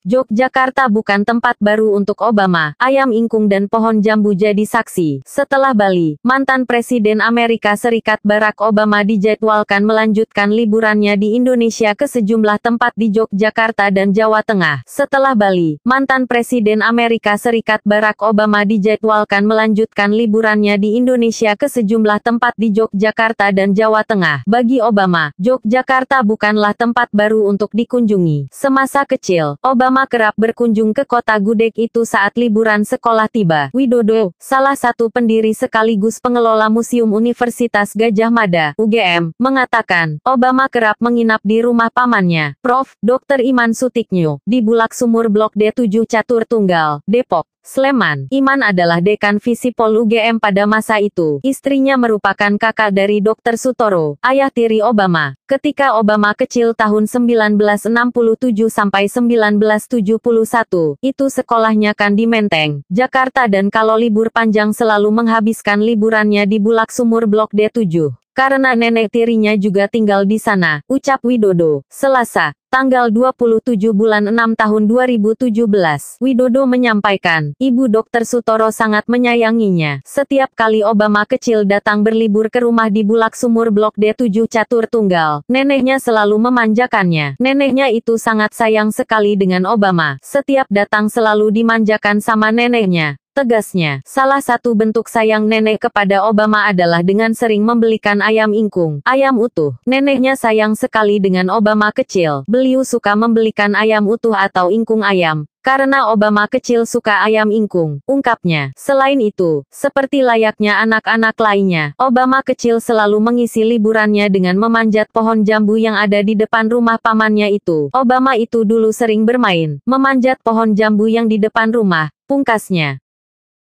Yogyakarta bukan tempat baru untuk Obama, ayam ingkung dan pohon jambu jadi saksi. Setelah Bali, mantan Presiden Amerika Serikat Barack Obama dijadwalkan melanjutkan liburannya di Indonesia ke sejumlah tempat di Yogyakarta dan Jawa Tengah. Setelah Bali, mantan Presiden Amerika Serikat Barack Obama dijadwalkan melanjutkan liburannya di Indonesia ke sejumlah tempat di Yogyakarta dan Jawa Tengah. Bagi Obama, Yogyakarta bukanlah tempat baru untuk dikunjungi. Semasa kecil, Obama Obama kerap berkunjung ke kota Gudeg itu saat liburan sekolah tiba. Widodo, salah satu pendiri sekaligus pengelola Museum Universitas Gajah Mada, UGM, mengatakan, Obama kerap menginap di rumah pamannya, Prof. Dr. Iman Sutiknyo, di Bulak Sumur Blok D7 Catur Tunggal, Depok. Sleman, Iman adalah dekan Visipol UGM pada masa itu. Istrinya merupakan kakak dari Dr. Sutoro, ayah tiri Obama. Ketika Obama kecil tahun 1967 sampai 1971, itu sekolahnya kan di Menteng, Jakarta dan kalau libur panjang selalu menghabiskan liburannya di Bulak Sumur Blok D7 karena nenek tirinya juga tinggal di sana, ucap Widodo. Selasa, tanggal 27 bulan 6 tahun 2017, Widodo menyampaikan, Ibu Dokter Sutoro sangat menyayanginya. Setiap kali Obama kecil datang berlibur ke rumah di Bulak Sumur Blok D7 Catur Tunggal, neneknya selalu memanjakannya. Neneknya itu sangat sayang sekali dengan Obama. Setiap datang selalu dimanjakan sama neneknya. Tegasnya, salah satu bentuk sayang nenek kepada Obama adalah dengan sering membelikan ayam ingkung, ayam utuh. Neneknya sayang sekali dengan Obama kecil. Beliau suka membelikan ayam utuh atau ingkung ayam, karena Obama kecil suka ayam ingkung, ungkapnya. Selain itu, seperti layaknya anak-anak lainnya, Obama kecil selalu mengisi liburannya dengan memanjat pohon jambu yang ada di depan rumah pamannya itu. Obama itu dulu sering bermain, memanjat pohon jambu yang di depan rumah, pungkasnya.